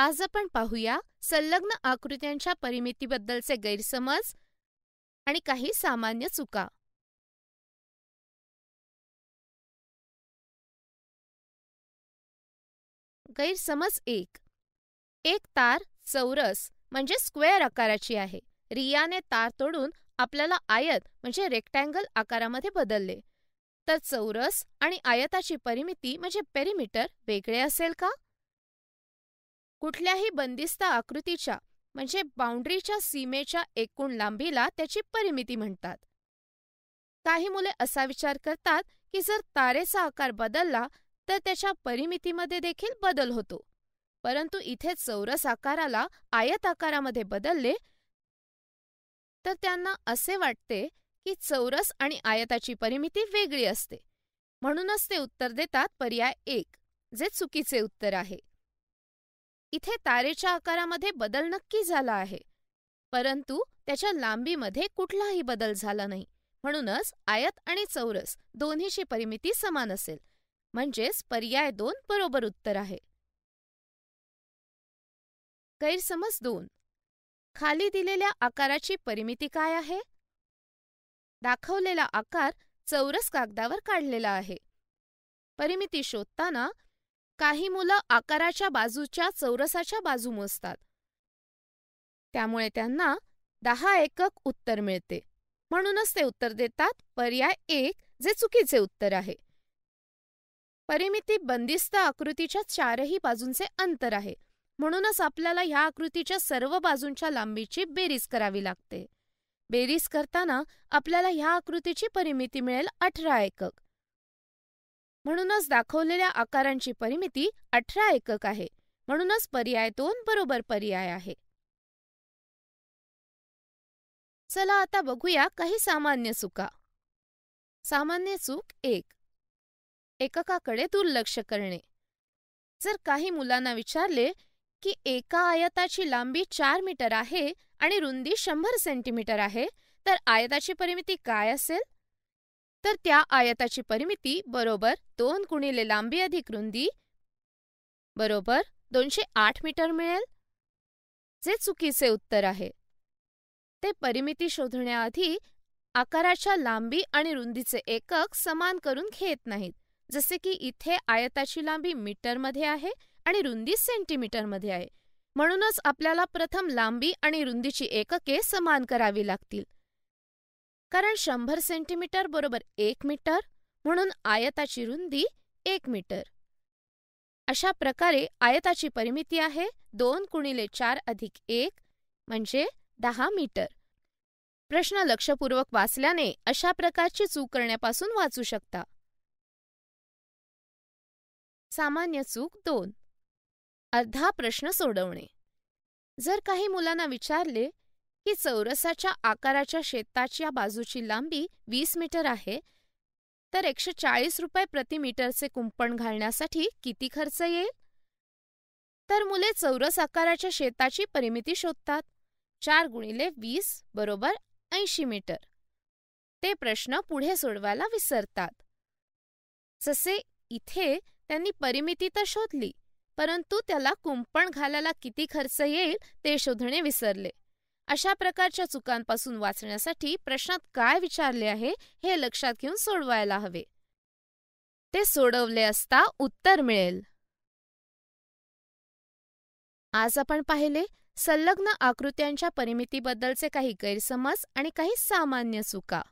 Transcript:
आज आपण पाहूया संलग्न आकृत्यांच्या परिमितीबद्दलचे गैरसमज आणि काही सामान्य चुका गैरसमज एक एक तार चौरस म्हणजे स्क्वेअर आकाराची आहे रियाने तार तोडून आपल्याला आयत म्हणजे रेक्टँगल आकारामध्ये बदलले तर चौरस आणि आयताची परिमिती म्हणजे पेरिमीटर वेगळे असेल का कुठल्याही बंदिस्त आकृतीच्या म्हणजे बाउंड्रीच्या सीमेच्या एकूण लांबीला त्याची परिमिती म्हणतात काही मुले असा विचार करतात की जर तारेचा आकार बदलला तर त्याच्या परिमितीमध्ये देखील बदल होतो परंतु इथे चौरस आकाराला आयत आकारामध्ये बदलले तर त्यांना असे वाटते की चौरस आणि आयताची परिमिती वेगळी असते म्हणूनच ते उत्तर देतात पर्याय एक जे चुकीचे उत्तर आहे इथे तारेच्या आकारामध्ये बदल नक्की झाला आहे परंतु त्याच्या लांबीमध्ये कुठलाही बदल झाला नाही म्हणूनच आयत आणि चौरस दोन्हीची परिमिती समान असेल म्हणजेच पर्याय दोन बरोबर उत्तर आहे गैरसमज दोन खाली दिलेल्या आकाराची परिमिती काय आहे दाखवलेला आकार चौरस कागदावर काढलेला आहे परिमिती शोधताना काही मुलं आकाराच्या बाजूच्या चौरसाच्या बाजू मोजतात त्यामुळे त्यांना दहा एकक उत्तर मिळते म्हणूनच ते उत्तर देतात पर्याय एक जे चुकीचे उत्तर आहे परिमिती बंदिस्त आकृतीच्या चारही बाजूंचे अंतर आहे म्हणूनच आपल्याला ह्या आकृतीच्या सर्व बाजूंच्या लांबीची बेरीज करावी लागते बेरीज करताना आपल्याला ह्या आकृतीची परिमिती मिळेल अठरा एकक म्हणूनच दाखवलेल्या आकारांची परिमिती अठरा एकक आहे म्हणूनच पर्याय दोन बरोबर पर्याय आहे चला आता बघूया काही सामान्य चुका सामान्य चूक एक एककाकडे दुर्लक्ष करणे जर काही मुलांना विचारले की एका आयताची लांबी चार मीटर आहे आणि रुंदी शंभर सेंटीमीटर आहे तर आयताची परिमिती काय असेल तर त्या आयताची परिमिती बरोबर दोन गुणिले लांबी अधिक रुंदी बरोबर दोनशे आठ मीटर मिळेल जे चुकीचे उत्तर आहे ते परिमिती शोधण्याआधी आकाराच्या लांबी आणि रुंदीचे एकक समान करून घेत नाहीत जसे की इथे आयताची लांबी मीटरमध्ये आहे आणि रुंदी सेंटीमीटरमध्ये आहे म्हणूनच आपल्याला प्रथम लांबी आणि रुंदीची एकके समान करावी लागतील कारण शंभर सेंटीमीटर बरोबर एक मीटर म्हणून आयताची रुंदी एक मीटर अशा प्रकारे आयताची परिमिती आहे दोन गुणिले चार अधिक एक म्हणजे दहा मीटर प्रश्न लक्षपूर्वक वाचल्याने अशा प्रकारची चूक करण्यापासून वाचू शकता सामान्य चूक दोन अर्धा प्रश्न सोडवणे जर काही मुलांना विचारले ही चौरसाच्या आकाराच्या शेताच्या बाजूची लांबी वीस मीटर आहे तर एकशे चाळीस रुपये प्रति मीटरचे कुंपण घालण्यासाठी किती खर्च येईल तर मुले चौरस आकाराच्या शेताची परिमिती शोधतात चार गुणिले वीस बरोबर ऐंशी मीटर ते प्रश्न पुढे सोडवायला विसरतात जसे इथे त्यांनी परिमिती तर शोधली परंतु त्याला कुंपण घालायला किती खर्च येईल ते शोधणे विसरले अशा प्रकारच्या चुकांपासून वाचण्यासाठी प्रश्नात काय विचारले आहे हे लक्षात घेऊन सोडवायला हवे ते सोडवले असता उत्तर मिळेल आज आपण पाहिले संलग्न आकृत्यांच्या परिमितीबद्दलचे काही गैरसमज आणि काही सामान्य चुका